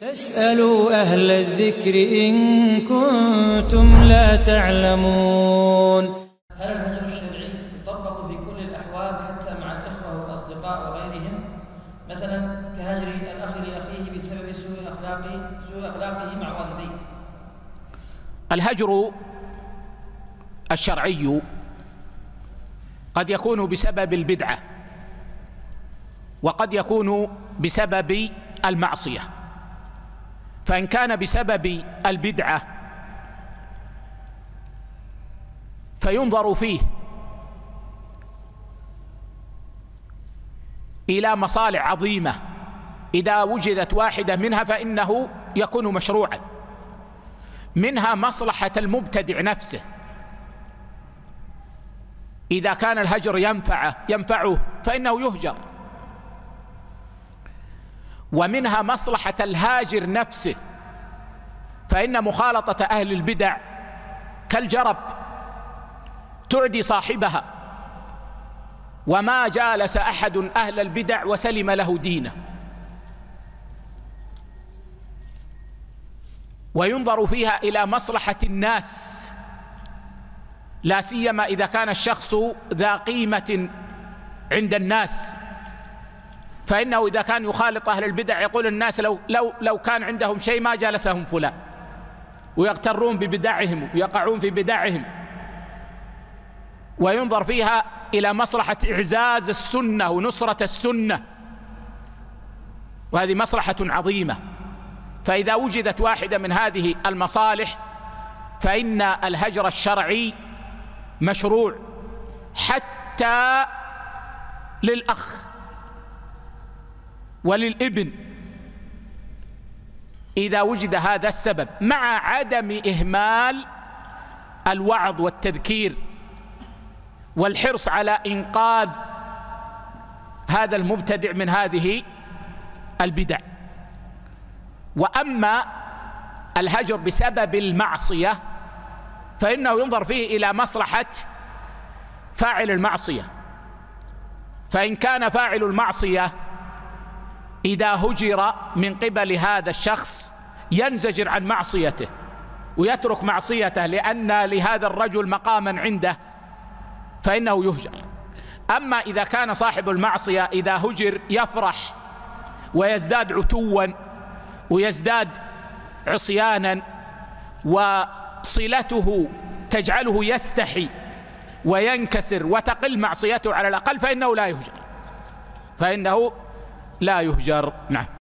فاسألوا أهل الذكر إن كنتم لا تعلمون هل الهجر الشرعي يطبق في كل الأحوال حتى مع الإخوة والأصدقاء وغيرهم مثلا كهجر الأخ لأخيه بسبب سوء أخلاقه سوء أخلاقه مع والديه الهجر الشرعي قد يكون بسبب البدعة وقد يكون بسبب المعصية فإن كان بسبب البدعة فينظر فيه إلى مصالح عظيمة إذا وجدت واحدة منها فإنه يكون مشروعا منها مصلحة المبتدع نفسه إذا كان الهجر ينفعه ينفعه فإنه يهجر ومنها مصلحة الهاجر نفسه فإن مخالطة أهل البدع كالجرب تعدي صاحبها وما جالس أحد أهل البدع وسلم له دينه وينظر فيها إلى مصلحة الناس لا سيما إذا كان الشخص ذا قيمة عند الناس فإنه إذا كان يخالط أهل البدع يقول الناس لو لو لو كان عندهم شيء ما جالسهم فلان ويغترون ببدعهم ويقعون في بدعهم وينظر فيها إلى مصلحة إعزاز السنة ونصرة السنة وهذه مصلحة عظيمة فإذا وجدت واحدة من هذه المصالح فإن الهجر الشرعي مشروع حتى للأخ وللابن إذا وجد هذا السبب مع عدم إهمال الوعظ والتذكير والحرص على إنقاذ هذا المبتدع من هذه البدع وأما الهجر بسبب المعصية فإنه ينظر فيه إلى مصلحة فاعل المعصية فإن كان فاعل المعصية إذا هجر من قبل هذا الشخص ينزجر عن معصيته ويترك معصيته لأن لهذا الرجل مقاما عنده فإنه يهجر أما إذا كان صاحب المعصية إذا هجر يفرح ويزداد عتوا ويزداد عصيانا وصلته تجعله يستحي وينكسر وتقل معصيته على الأقل فإنه لا يهجر فإنه لا يهجر نعم